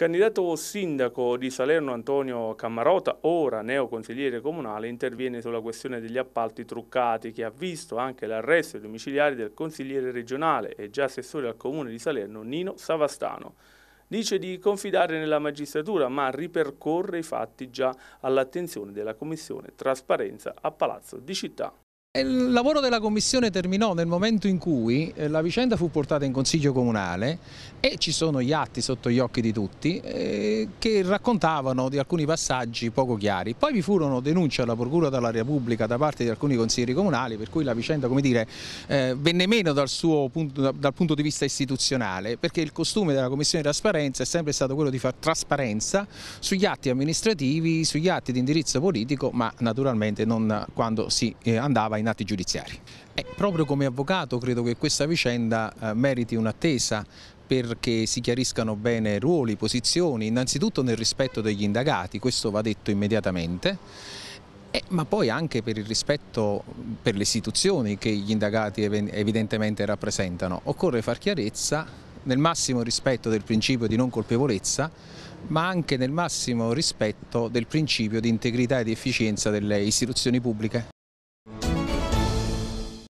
Candidato sindaco di Salerno Antonio Cammarota, ora neo consigliere comunale, interviene sulla questione degli appalti truccati che ha visto anche l'arresto ai del consigliere regionale e già assessore al comune di Salerno Nino Savastano. Dice di confidare nella magistratura ma ripercorre i fatti già all'attenzione della commissione Trasparenza a Palazzo di Città. Il lavoro della Commissione terminò nel momento in cui eh, la vicenda fu portata in Consiglio Comunale e ci sono gli atti sotto gli occhi di tutti eh, che raccontavano di alcuni passaggi poco chiari. Poi vi furono denunce alla Procura della Repubblica da parte di alcuni consiglieri comunali per cui la vicenda come dire, eh, venne meno dal, punto, dal punto di vista istituzionale perché il costume della Commissione di trasparenza è sempre stato quello di fare trasparenza sugli atti amministrativi, sugli atti di indirizzo politico ma naturalmente non quando si andava in ai nati giudiziari. E eh, proprio come avvocato credo che questa vicenda eh, meriti un'attesa perché si chiariscano bene ruoli, posizioni, innanzitutto nel rispetto degli indagati, questo va detto immediatamente, eh, ma poi anche per il rispetto per le istituzioni che gli indagati evidentemente rappresentano. Occorre far chiarezza nel massimo rispetto del principio di non colpevolezza, ma anche nel massimo rispetto del principio di integrità ed efficienza delle istituzioni pubbliche.